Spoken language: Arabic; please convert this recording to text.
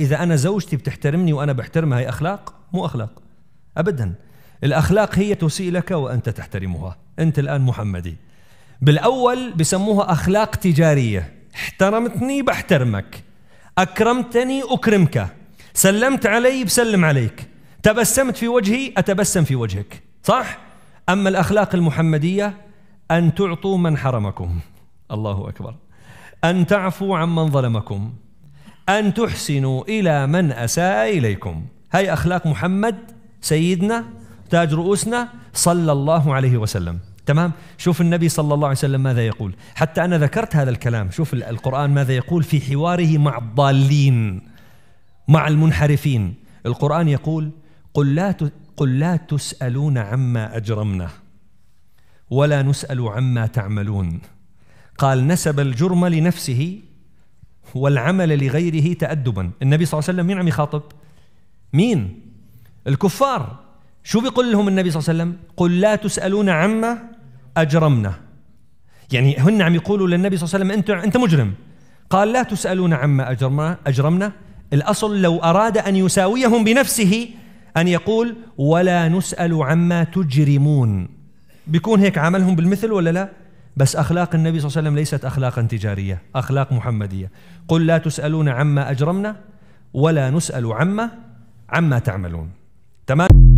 اذا انا زوجتي بتحترمني وانا بحترمها هي اخلاق مو اخلاق ابدا الاخلاق هي تسيء لك وانت تحترمها انت الان محمدي بالاول بسموها اخلاق تجاريه احترمتني بحترمك اكرمتني اكرمك سلمت علي بسلم عليك تبسمت في وجهي اتبسم في وجهك صح اما الاخلاق المحمديه ان تعطوا من حرمكم الله اكبر ان تعفوا عمن ظلمكم أن تحسنوا إلى من أساء إليكم هاي أخلاق محمد سيدنا تاج رؤوسنا صلى الله عليه وسلم تمام شوف النبي صلى الله عليه وسلم ماذا يقول حتى أنا ذكرت هذا الكلام شوف القرآن ماذا يقول في حواره مع الضالين مع المنحرفين القرآن يقول قل لا قل لا تسألون عما أجرمنا ولا نسأل عما تعملون قال نسب الجرم لنفسه والعمل لغيره تأدبا النبي صلى الله عليه وسلم مين عم يخاطب مين الكفار شو بيقول لهم النبي صلى الله عليه وسلم قل لا تسألون عما أجرمنا يعني هن عم يقولوا للنبي صلى الله عليه وسلم أنت, أنت مجرم قال لا تسألون عما أجرمنا, أجرمنا الأصل لو أراد أن يساويهم بنفسه أن يقول ولا نسأل عما تجرمون بيكون هيك عملهم بالمثل ولا لا بس أخلاق النبي صلى الله عليه وسلم ليست أخلاقا تجارية أخلاق محمدية قل لا تسألون عما أجرمنا ولا نسأل عما عما تعملون تمام